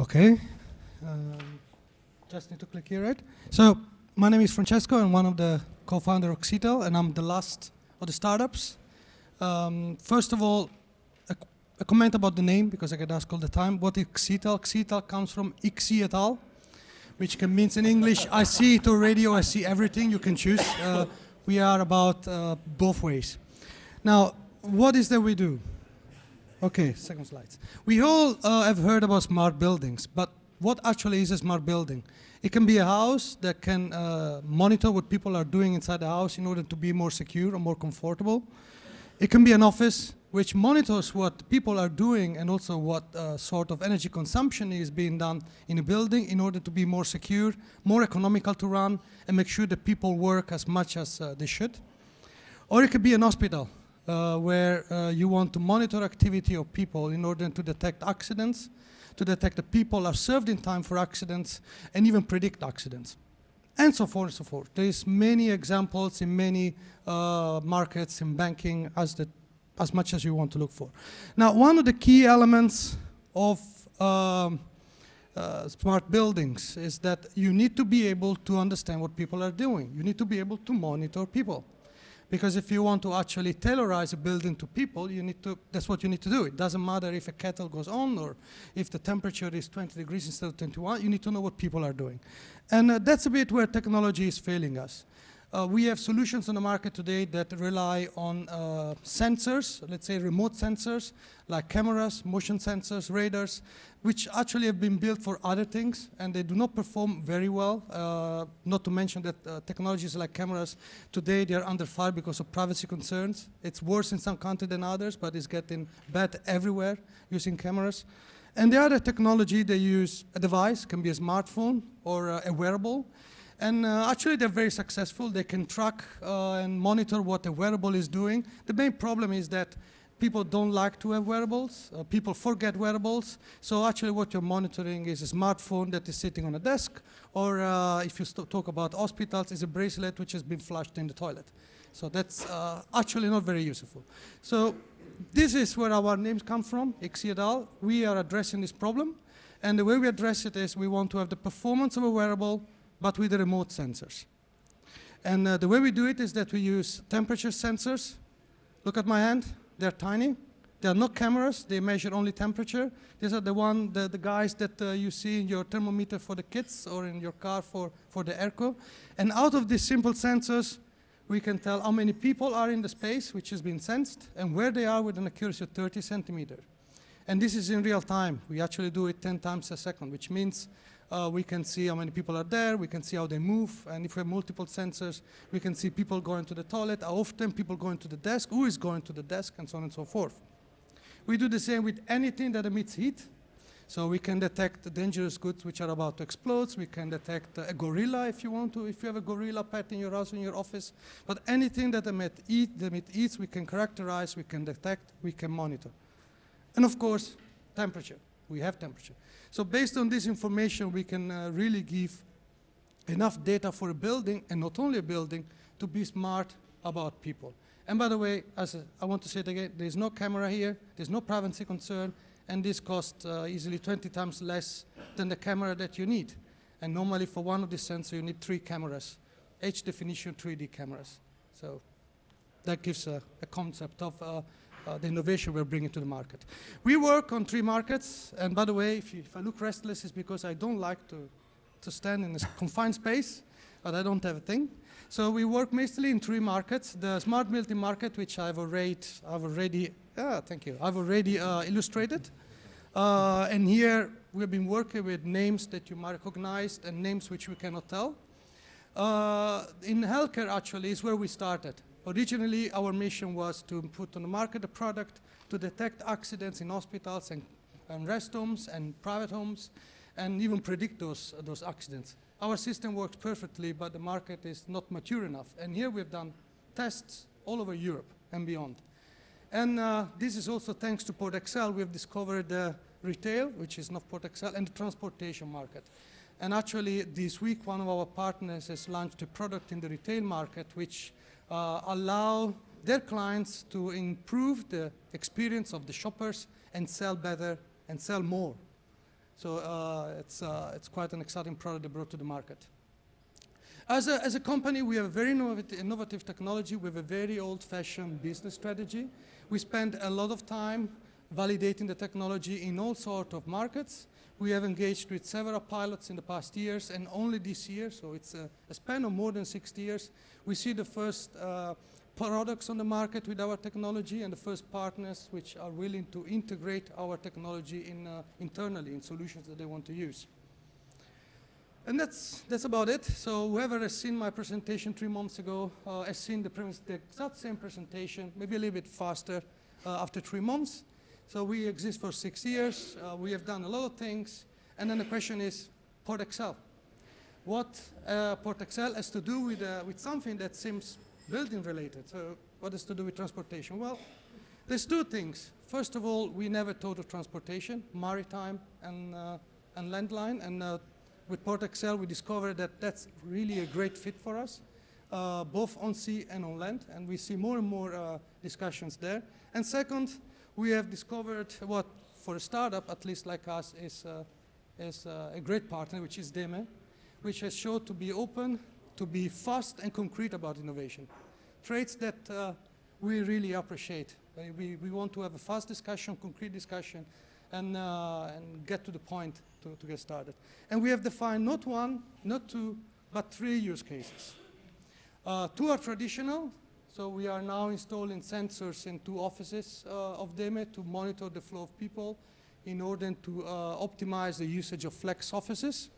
Okay. Um, just need to click here, right? So my name is Francesco. I'm one of the co-founder of Xitel, and I'm the last of the startups. Um, first of all, a, a, comment about the name, because I get asked all the time, what is Xitel? Xitel comes from Ixi et al., which can means in English, I see it already I see everything, you can choose. Uh, we are about uh, both ways. Now, what is that we do? Okay, second slide. We all uh, have heard about smart buildings, but what actually is a smart building? It can be a house that can uh, monitor what people are doing inside the house in order to be more secure or more comfortable. It can be an office which monitors what people are doing and also what uh, sort of energy consumption is being done in a building in order to be more secure, more economical to run, and make sure that people work as much as uh, they should. Or it could be an hospital uh, where uh, you want to monitor activity of people in order to detect accidents, to detect that people are served in time for accidents, and even predict accidents, and so forth and so forth. There's many examples in many uh, markets in banking as, the, as much as you want to look for. Now, one of the key elements of um, uh, smart buildings is that you need to be able to understand what people are doing. You need to be able to monitor people. Because if you want to actually tailorize a building to people, you need to, that's what you need to do. It doesn't matter if a kettle goes on or if the temperature is 20 degrees instead of 21, you need to know what people are doing. And uh, that's a bit where technology is failing us. Uh, we have solutions on the market today that rely on uh, sensors, let's say remote sensors, like cameras, motion sensors, radars, which actually have been built for other things, and they do not perform very well. Uh, not to mention that uh, technologies like cameras, today they are under fire because of privacy concerns. It's worse in some countries than others, but it's getting bad everywhere using cameras. And the other technology they use, a device, can be a smartphone or uh, a wearable, and uh, actually, they're very successful. They can track uh, and monitor what a wearable is doing. The main problem is that people don't like to have wearables. Uh, people forget wearables. So actually, what you're monitoring is a smartphone that is sitting on a desk, or uh, if you talk about hospitals, it's a bracelet which has been flushed in the toilet. So that's uh, actually not very useful. So this is where our names come from, Ixi et al. We are addressing this problem. And the way we address it is we want to have the performance of a wearable but with remote sensors. And uh, the way we do it is that we use temperature sensors. Look at my hand, they're tiny. They are not cameras, they measure only temperature. These are the one, the, the guys that uh, you see in your thermometer for the kids or in your car for, for the airco. And out of these simple sensors, we can tell how many people are in the space which has been sensed and where they are with an accuracy of 30 centimeter. And this is in real time. We actually do it 10 times a second, which means uh, we can see how many people are there, we can see how they move, and if we have multiple sensors, we can see people going to the toilet, how often people going to the desk, who is going to the desk, and so on and so forth. We do the same with anything that emits heat. So we can detect dangerous goods which are about to explode. We can detect a gorilla if you want to, if you have a gorilla pet in your house or in your office. But anything that emits heat, that heat, we can characterize, we can detect, we can monitor. And of course, temperature we have temperature. So based on this information, we can uh, really give enough data for a building, and not only a building, to be smart about people. And by the way, as I want to say it again, there's no camera here, there's no privacy concern, and this costs uh, easily 20 times less than the camera that you need. And normally for one of these sensors, you need three cameras, H definition 3D cameras. So that gives a, a concept of uh, uh, the innovation we're bringing to the market. We work on three markets, and by the way, if, you, if I look restless, it's because I don't like to, to stand in a confined space, but I don't have a thing. So we work mostly in three markets. The smart building market, which I've already, I've already, ah, thank you, I've already uh, illustrated. Uh, and here we've been working with names that you might recognize and names which we cannot tell. Uh, in healthcare actually is where we started. Originally, our mission was to put on the market a product to detect accidents in hospitals and, and rest homes and private homes and even predict those, those accidents. Our system works perfectly, but the market is not mature enough. And here we've done tests all over Europe and beyond. And uh, this is also thanks to Port Excel, we've discovered the uh, retail, which is not Port Excel, and the transportation market. And actually, this week, one of our partners has launched a product in the retail market, which uh, allow their clients to improve the experience of the shoppers and sell better and sell more. So uh, it's, uh, it's quite an exciting product they brought to the market. As a, as a company, we have a very innovative, innovative technology. We have a very old-fashioned business strategy. We spend a lot of time validating the technology in all sorts of markets. We have engaged with several pilots in the past years, and only this year, so it's a, a span of more than six years, we see the first uh, products on the market with our technology and the first partners which are willing to integrate our technology in, uh, internally in solutions that they want to use. And that's, that's about it. So whoever has seen my presentation three months ago uh, has seen the, the exact same presentation, maybe a little bit faster uh, after three months. So we exist for six years. Uh, we have done a lot of things. And then the question is Port Excel. What uh, Port Excel has to do with, uh, with something that seems building related. So what has to do with transportation? Well, there's two things. First of all, we never thought of transportation, maritime and, uh, and landline. And uh, with Port Excel, we discovered that that's really a great fit for us, uh, both on sea and on land. And we see more and more uh, discussions there. And second, we have discovered what for a startup, at least like us, is, uh, is uh, a great partner, which is DEME, which has shown to be open, to be fast and concrete about innovation. Traits that uh, we really appreciate. Uh, we, we want to have a fast discussion, concrete discussion, and, uh, and get to the point to, to get started. And we have defined not one, not two, but three use cases. Uh, two are traditional, so we are now installing sensors in two offices uh, of DEME to monitor the flow of people in order to uh, optimize the usage of flex offices.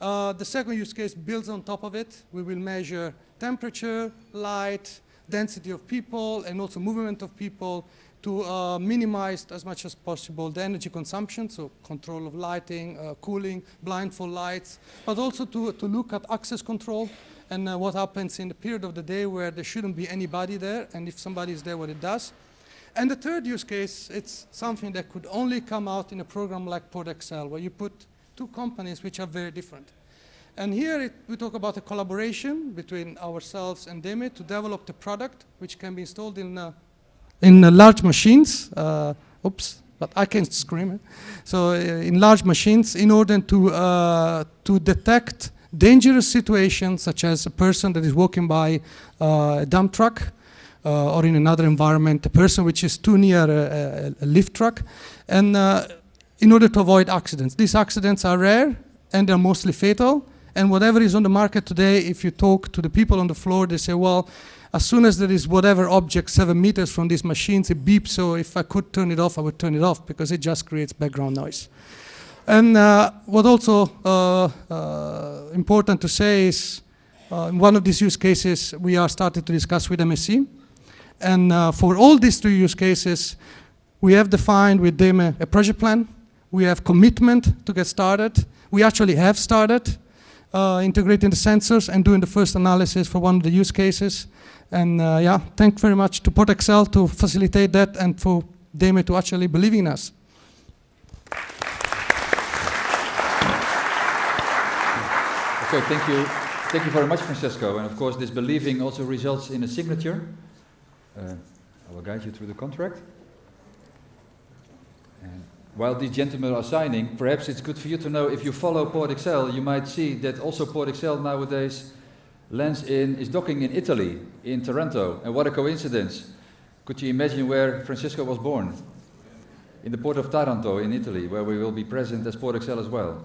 Uh, the second use case builds on top of it. We will measure temperature, light, density of people, and also movement of people to uh, minimize as much as possible the energy consumption, so control of lighting, uh, cooling, blindfold lights, but also to, to look at access control and uh, what happens in the period of the day where there shouldn't be anybody there, and if somebody is there, what it does. And the third use case, it's something that could only come out in a program like Excel, where you put two companies which are very different. And here it, we talk about a collaboration between ourselves and Demi to develop the product, which can be installed in, uh, in uh, large machines. Uh, oops, but I can not scream. So uh, in large machines, in order to, uh, to detect dangerous situation, such as a person that is walking by uh, a dump truck, uh, or in another environment, a person which is too near a, a, a lift truck, and uh, in order to avoid accidents. These accidents are rare and they're mostly fatal. And whatever is on the market today, if you talk to the people on the floor, they say, well, as soon as there is whatever object seven meters from these machines, it beeps, so if I could turn it off, I would turn it off because it just creates background noise. And uh, what also uh, uh, important to say is in one of these use cases we are starting to discuss with MSC. And for all these three use cases, we have defined with them a, a project plan. We have commitment to get started. We actually have started uh, integrating the sensors and doing the first analysis for one of the use cases. And uh, yeah, thank very much to PortXL to facilitate that and for Deme to actually believe in us. Okay, thank you. Thank you very much, Francesco. And of course, this believing also results in a signature. Uh, I will guide you through the contract. And while these gentlemen are signing, perhaps it's good for you to know if you follow Port Excel, you might see that also Port Excel nowadays lands in, is docking in Italy, in Toronto. And what a coincidence. Could you imagine where Francesco was born? In the port of Taranto in Italy, where we will be present as Port Excel as well.